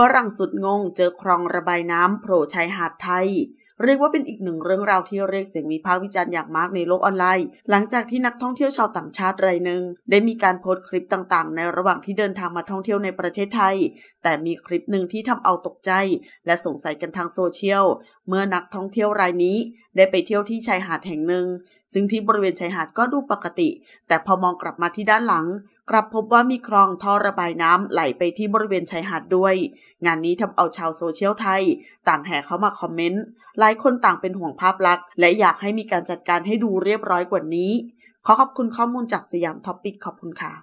ฝรั่งสุดงงเจอคลองระบายน้ำโผล่ชายหาดไทยเรียกว่าเป็นอีกหนึ่งเรื่องราวที่เรียกเสียงวิพากษ์วิจารณ์อย่างมากในโลกออนไลน์ หลังจากที่นักท่องเที่ยวชาวต่างชาติรายหนึ่งได้มีการโพสต์คลิปต่างๆ ในระหว่างที่เดินทางมาท่องเที่ยวในประเทศไทย แต่มีคลิปหนึ่งที่ทำเอาตกใจและสงสัยกันทางโซเชียลเมื่อนักท่องเที่ยวรายนี้ได้ไปเที่ยวที่ชายหาดแห่งหนึ่ง ซึ่งที่บริเวณชายหาดก็ดูปกติ แต่พอมองกลับมาที่ด้านหลัง กลับพบว่ามีคลองท่อระบายน้ำไหลไปที่บริเวณชายหาดด้วย งานนี้ทำเอาชาวโซเชียลไทย ต่างแห่เข้ามาคอมเมนต์หลายคนต่างเป็นห่วงภาพลักษณ์ และอยากให้มีการจัดการให้ดูเรียบร้อยกว่านี้ ขอขอบคุณข้อมูลจากสยามท็อปปิกขอบคุณค่ะ